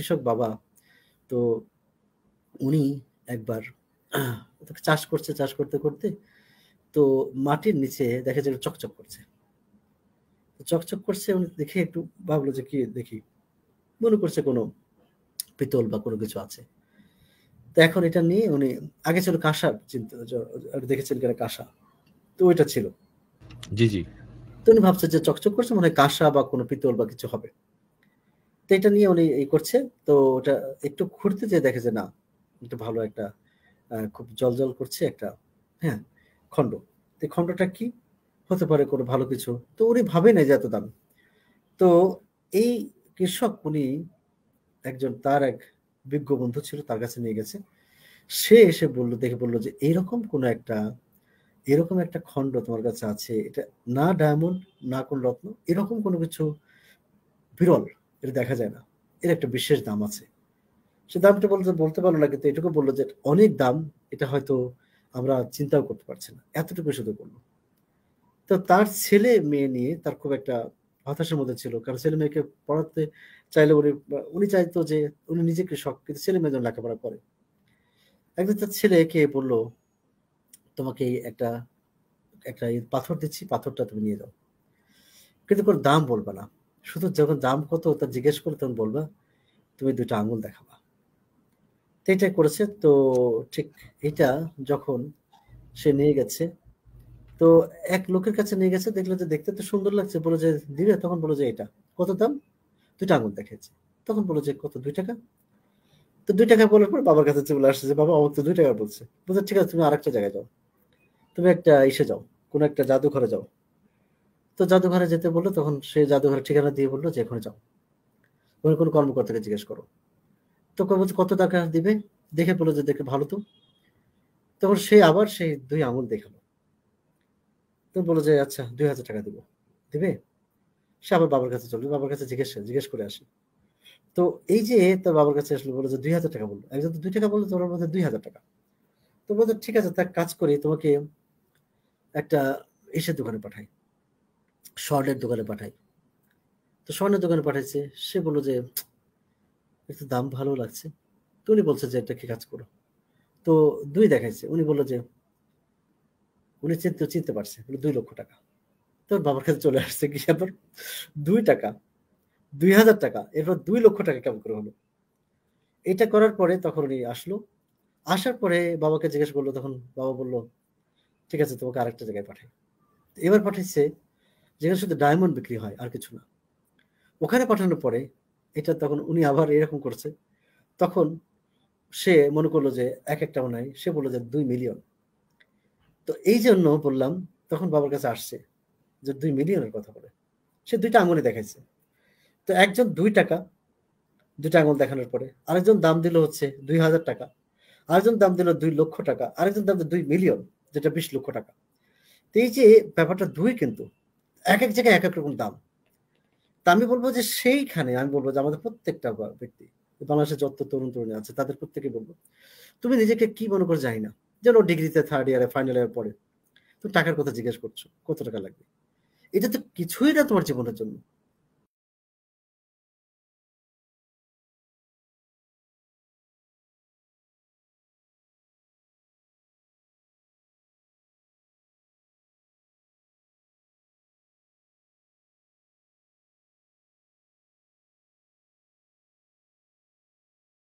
কৃষক বাবা তো উনি একবার চাষ করছে চাষ করতে করতে তো মাটির নিচে দেখা যায় চকচক করছে চকচক করছে উনি দেখে একটু ভাবলো যে কি দেখি মনে করছে কোনো পিতল বা কোনো কিছু আছে তো এখন এটা নিয়ে উনি আগে ছিল কাঁসার চিন্তা দেখেছেন কেন কাঁসা তো ওইটা ছিল জি জি তো উনি ভাবছে যে চকচক করছে মনে হয় কাঁসা বা কোনো পিতল বা কিছু হবে তো এটা নিয়ে উনি এই করছে তো ওটা একটু ঘুরতে যেয়ে দেখে যে না একটু ভালো একটা খুব জল জল করছে একটা হ্যাঁ খণ্ড তো খণ্ডটা কি হতে পারে কোনো ভালো কিছু তো উনি ভাবে এই যে এত দাম তো এই কৃষক উনি একজন তার এক বিজ্ঞ বন্ধু ছিল তার কাছে নিয়ে গেছে সে এসে বলল দেখে বলল যে এরকম কোনো একটা এরকম একটা খণ্ড তোমার কাছে আছে এটা না ডায়মন্ড না কোন রত্ন এরকম কোনো কিছু বিরল এটা দেখা যায় না এর একটা বিশেষ দাম আছে সে দামটা বলতে বলতে পারলো না কিন্তু এটুকু বললো যে অনেক দাম এটা হয়তো আমরা চিন্তাও করতে পারছি না এতটুকু শুধু বললো তো তার ছেলে মেয়ে নিয়ে তার খুব একটা হতাশের মধ্যে ছিল কারণ ছেলে মেয়েকে পড়াতে চাইলে উনি উনি চাইতো যে উনি নিজেকে শখ কিন্তু ছেলে মেয়ে যেন লেখাপড়া করে একদিন তার ছেলেকে বললো তোমাকে একটা একটা পাথর দিচ্ছি পাথরটা তুমি নিয়ে যাও কিন্তু কোনো দাম বলবে না শুধু যখন দাম কত তা জিজ্ঞেস করে তখন বলবা তুমি দুটো আঙুল দেখাবা তো এটা করেছে তো ঠিক এটা যখন সে নিয়ে গেছে তো এক লোকের কাছে নিয়ে গেছে দেখলো যে দেখতে তো সুন্দর লাগছে বলে যে দিবে তখন বলো যে এটা কত দাম দুইটা আঙুল দেখেছে তখন বলো যে কত দুই টাকা তো দুই টাকা বলার পর বাবার কাছে চলে আসছে যে বাবা আমার তো দুই টাকা বলছে বলছে ঠিক আছে তুমি আরেকটা জায়গায় যাও তুমি একটা ইসে যাও কোনো একটা জাদুঘরে যাও তো জাদুঘরে যেতে বললো তখন সে জাদুঘরের ঠিকানা দিয়ে বললো যে এখানে যাও তুমি কোনো কর্মকর্তাকে জিজ্ঞেস করো তো বলছে কত টাকা দিবে দেখে বললো যে দেখে ভালো তো তখন সে আবার সেই দুই আঙুল দেখালো তো বললো যে আচ্ছা দুই হাজার টাকা দিব দিবে সে আবার বাবার কাছে চলবে বাবার কাছে জিজ্ঞেস জিজ্ঞেস করে আসে তো এই যে তার বাবার কাছে আসলে বলো যে দুই হাজার টাকা বললো একজন তো দুই টাকা বললো তোমার মধ্যে দুই হাজার টাকা তো বলতো ঠিক আছে তার কাজ করে তোমাকে একটা এসে দোকানে পাঠাই স্বর্ণের দোকানে পাঠাই তো স্বর্ণের দোকানে পাঠাইছে সে বললো যে একটু দাম ভালো লাগছে তো উনি বলছে যে এটা কি কাজ করো তো দুই দেখাইছে উনি বললো যে উনি চিনতে চিনতে পারছে দুই লক্ষ টাকা তোর বাবার কাছে চলে আসছে কি আবার দুই টাকা দুই হাজার টাকা এরপর দুই লক্ষ টাকা কেমন করে হলো এটা করার পরে তখন উনি আসলো আসার পরে বাবাকে জিজ্ঞেস করলো তখন বাবা বললো ঠিক আছে তোমাকে আরেকটা জায়গায় পাঠাই এবার পাঠাইছে যেখানে শুধু ডায়মন্ড বিক্রি হয় আর কিছু না ওখানে পাঠানোর পরে এটা তখন উনি আবার এরকম করছে তখন সে মনে করলো যে এক একটা মনে হয় সে বললো যে দুই মিলিয়ন তো এই জন্য বললাম তখন বাবার কাছে আসছে যে দুই মিলিয়নের কথা বলে সে দুইটা আঙুলে দেখাইছে তো একজন দুই টাকা দুইটা আঙুল দেখানোর পরে আরেকজন দাম দিল হচ্ছে দুই হাজার টাকা আরেকজন দাম দিল দুই লক্ষ টাকা আরেকজন দাম দিল দুই মিলিয়ন যেটা বিশ লক্ষ টাকা তো এই যে ব্যাপারটা দুই কিন্তু এক এক জায়গায় এক এক রকম দাম তা আমি বলবো যে সেইখানে আমি বলবো যে আমাদের প্রত্যেকটা ব্যক্তি বাংলাদেশের যত তরুণ তরুণী আছে তাদের প্রত্যেকে বলবো তুমি নিজেকে কি মনে করে যাই না যেন ডিগ্রিতে থার্ড ইয়ারে ফাইনাল ইয়ার পরে তুমি টাকার কথা জিজ্ঞেস করছো কত টাকা লাগবে এটা তো কিছুই না তোমার জীবনের জন্য